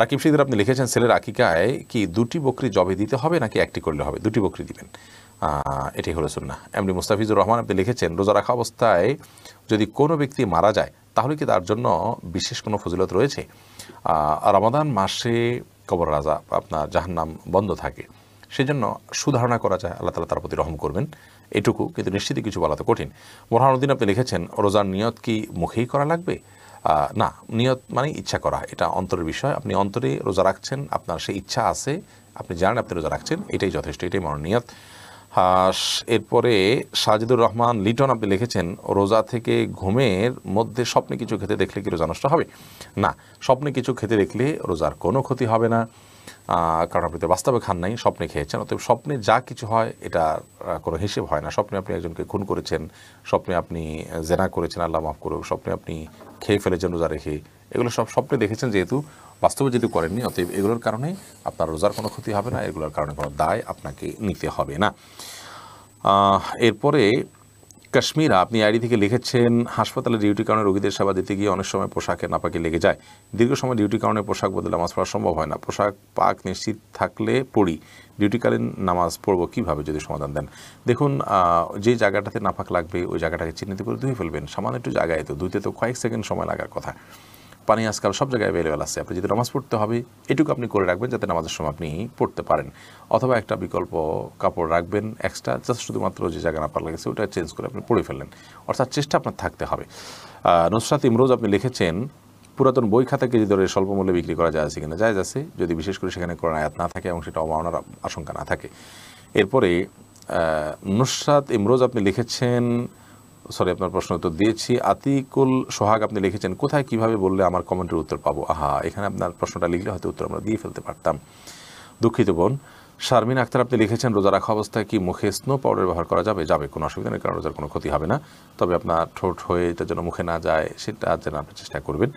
রাকিব সিদ্দির আপনি লিখেছেন ছেলের আকিকায় কি দুটি বকরি জবে দিতে হবে নাকি একটি করলে হবে দুটি বকরি দিবেন এটাই হলো শুননা এমনি মুস্তাফিজুর রহমান আপনি লিখেছেন রোজা রাখা অবস্থায় যদি কোনো ব্যক্তি মারা যায় তাহলে কি তার জন্য বিশেষ কোনো ফজিলত রয়েছে রমাদান মাসে কবর রাজা আপনার যাহার নাম বন্ধ থাকে সেজন্য সুধারণা করা যায় আল্লাহ তালা তার প্রতি রহম করবেন এটুকু কিন্তু নিশ্চিত কিছু বলা তো কঠিন মোরহানুদ্দিন আপনি লিখেছেন রোজার নিয়ত কি মুখেই করা লাগবে না নিয়ত মানে ইচ্ছা করা এটা অন্তরের বিষয় আপনি অন্তরে রোজা রাখছেন আপনার সেই ইচ্ছা আছে আপনি জানেন আপনি রোজা রাখছেন এটাই যথেষ্ট এটাই মরণ নিয়ত এরপরে সাজিদুর রহমান লিটন আপনি লিখেছেন রোজা থেকে ঘুমের মধ্যে স্বপ্নে কিছু খেতে দেখলে কি রোজা নষ্ট হবে না স্বপ্নে কিছু খেতে দেখলে রোজার কোনো ক্ষতি হবে না কারণ আপনি তো বাস্তবে খান নাই স্বপ্নে খেয়েছেন অতএব স্বপ্নে যা কিছু হয় এটা কোনো হিসেব হয় না স্বপ্নে আপনি একজনকে খুন করেছেন স্বপ্নে আপনি জেনা করেছেন আল্লাহ মাফ করুক স্বপ্নে আপনি খেয়ে ফেলেছেন রোজা রেখে এগুলো সব স্বপ্নে দেখেছেন যেহেতু বাস্তবে যেহেতু করেননি অতএব এগুলোর কারণে আপনার রোজার কোনো ক্ষতি হবে না এগুলোর কারণে কোনো দায় আপনাকে নিতে হবে না এরপরে কাশ্মীরা আপনি আইডি থেকে লিখেছেন হাসপাতালে ডিউটি কারণে রোগীদের সেবা দিতে গিয়ে অনেক সময় পোশাকে নাপাকি লেগে যায় দীর্ঘ সময় ডিউটি কারণে পোশাক বদলে নামাজ পড়া সম্ভব হয় না পোশাক পাক নিশ্চিত থাকলে পড়ি ডিউটিকালীন নামাজ পড়বো কীভাবে যদি সমাধান দেন দেখুন যে জায়গাটাতে নাফাক লাগবে ওই জায়গাটাকে চিহ্নিত করে ধুয়ে ফেলবেন সামান্য একটু জায়গায় তো ধুইতে তো কয়েক সেকেন্ড সময় লাগার কথা পানি আজকাল সব জায়গায় অ্যাভেলেবেল আছে আপনি যদি নামাজ পড়তে হবে এটুকু আপনি করে রাখবেন যাতে নামাজের সময় আপনি পড়তে পারেন অথবা একটা বিকল্প কাপড় রাখবেন এক্সট্রা জাস্ট শুধুমাত্র যে জায়গা না পার লাগেছে ওটা চেঞ্জ করে আপনি পড়ে ফেললেন অর্থাৎ চেষ্টা আপনার থাকতে হবে নুসরাত ইমরোজ আপনি লিখেছেন পুরাতন বই খাতা কেজি ধরে স্বল্প মূল্যে বিক্রি করা যায় আছে কিনা যায় আছে যদি বিশেষ করে সেখানে কোনো আয়াত না থাকে এবং সেটা অমাওনার আশঙ্কা না থাকে এরপরে নুসরাত ইমরোজ আপনি লিখেছেন সরি আপনার প্রশ্ন উত্তর দিয়েছি আতিকুল সোহাগ আপনি লিখেছেন কোথায় কিভাবে বললে আমার কমেন্টের উত্তর পাবো আহা এখানে আপনার প্রশ্নটা লিখলে হয়তো উত্তর আমরা দিয়ে ফেলতে পারতাম দুঃখিত বোন শারমিন আক্তার আপনি লিখেছেন রোজা রাখা অবস্থায় কি মুখে স্নো পাউডার ব্যবহার করা যাবে যাবে কোনো অসুবিধা নেই কারণ রোজার কোনো ক্ষতি হবে না তবে আপনার ঠোঁট হয়ে এটা যেন মুখে না যায় সেটা যেন আপনি চেষ্টা করবেন